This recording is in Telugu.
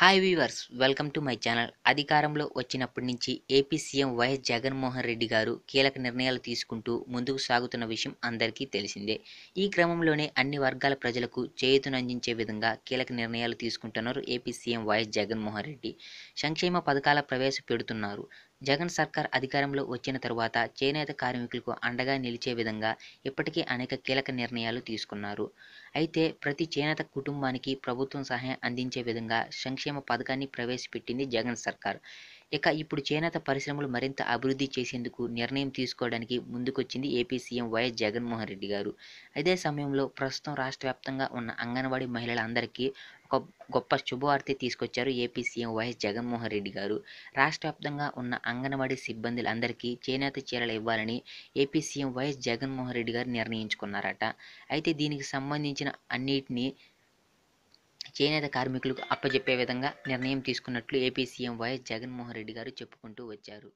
hi viewers welcome to my channel అధికారంలో వచ్చినప్పటి నుంచి AP CM YS Jaganmohan Reddy గారు కీలక నిర్ణయాలు తీసుకుంటూ ముందుకు సాగుతున్న విషయం అందరికీ తెలిసిందే ఈ క్రమంలోనే అన్ని వర్గాల ప్రజలకు చేయుతనందించే విధంగా కీలక నిర్ణయాలు తీసుకుంటున్నారు AP CM YS Jaganmohan Reddy సంక్షేమ పథకాల ప్రవేశపెడుతున్నారు జగన్ సర్కార్ అధికారంలో వచ్చిన తరువాత చేనేత కార్మికులకు అండగా నిలిచే విధంగా ఇప్పటికే అనేక కీలక నిర్ణయాలు తీసుకున్నారు అయితే ప్రతి చేనేత కుటుంబానికి ప్రభుత్వం సహాయం అందించే విధంగా సంక్షేమ సంక్షేమ పథకాన్ని ప్రవేశపెట్టింది జగన్ సర్కార్ ఇక ఇప్పుడు చేనేత పరిశ్రమలు మరింత అభివృద్ధి చేసేందుకు నిర్ణయం తీసుకోవడానికి ముందుకొచ్చింది AP CM YS Jaganmohan Reddy గారు అదే సమయంలో ప్రస్తుతం రాష్ట్ర వ్యాప్తంగా ఉన్న అంగన్వాడీ మహిళలందరికీ ఒక గొప్ప శుభవార్త తీసుకొచ్చారు AP CM YS Jaganmohan Reddy గారు రాష్ట్ర వ్యాప్తంగా ఉన్న అంగన్వాడీ సిబ్బందులందరికీ చేనేత చీరలు ఇవ్వాలని AP CM YS Jaganmohan Reddy గారు నిర్ణయించుకున్నారట అయితే దీనికి సంబంధించిన అన్నిటినీ చేనేత కార్మికులకు అప్పజెప్పే విధంగా నిర్ణయం తీసుకున్నట్లు AP CM YS Jaganmohan Reddy గారు చెప్పుకుంటూ వచ్చారు